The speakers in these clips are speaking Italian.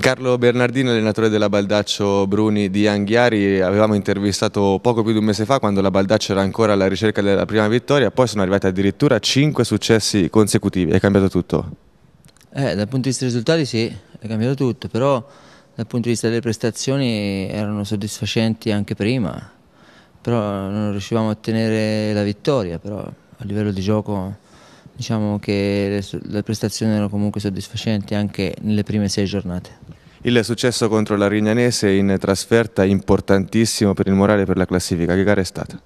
Carlo Bernardino, allenatore della Baldaccio Bruni di Anghiari, avevamo intervistato poco più di un mese fa quando la Baldaccio era ancora alla ricerca della prima vittoria, poi sono arrivati addirittura a 5 successi consecutivi, è cambiato tutto? Eh, dal punto di vista dei risultati sì, è cambiato tutto, però dal punto di vista delle prestazioni erano soddisfacenti anche prima, però non riuscivamo a ottenere la vittoria, però a livello di gioco Diciamo che le, le prestazioni erano comunque soddisfacenti anche nelle prime sei giornate. Il successo contro la Rignanese in trasferta importantissimo per il morale e per la classifica. Che gara è stata?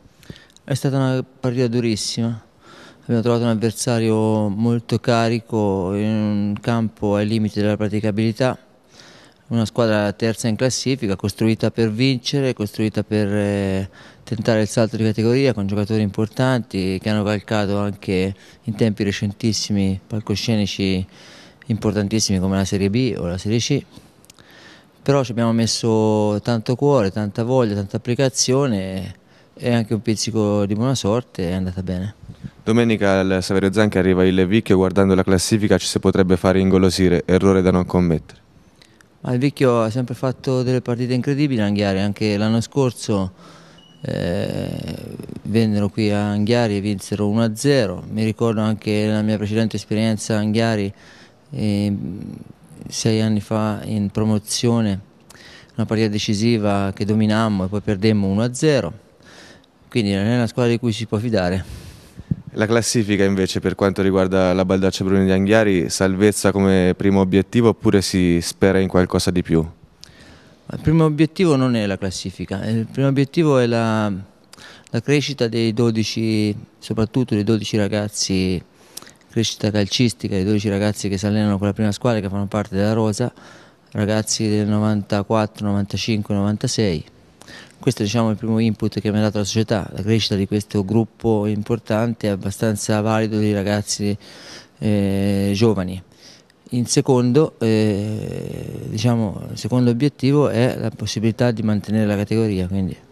È stata una partita durissima. Abbiamo trovato un avversario molto carico in un campo ai limiti della praticabilità una squadra terza in classifica, costruita per vincere, costruita per eh, tentare il salto di categoria con giocatori importanti che hanno calcato anche in tempi recentissimi palcoscenici importantissimi come la Serie B o la Serie C. Però ci abbiamo messo tanto cuore, tanta voglia, tanta applicazione e anche un pizzico di buona sorte è andata bene. Domenica al Saverio Zanchi arriva il Vicchio, guardando la classifica ci si potrebbe fare ingolosire, errore da non commettere. Ma il Vicchio ha sempre fatto delle partite incredibili a Anghiari, anche l'anno scorso eh, vennero qui a Anghiari e vinsero 1-0, mi ricordo anche la mia precedente esperienza a Anghiari eh, sei anni fa in promozione, una partita decisiva che dominammo e poi perdemmo 1-0, quindi non è una squadra di cui si può fidare. La classifica invece per quanto riguarda la Baldaccia Bruni di Anghiari, salvezza come primo obiettivo oppure si spera in qualcosa di più? Il primo obiettivo non è la classifica, eh, il primo obiettivo è la, la crescita dei 12, soprattutto dei 12 ragazzi, crescita calcistica, dei 12 ragazzi che si allenano con la prima squadra che fanno parte della Rosa, ragazzi del 94, 95, 96 questo diciamo, è il primo input che mi ha dato la società, la crescita di questo gruppo importante è abbastanza valido di ragazzi eh, giovani. In secondo, eh, diciamo, il secondo obiettivo è la possibilità di mantenere la categoria. Quindi.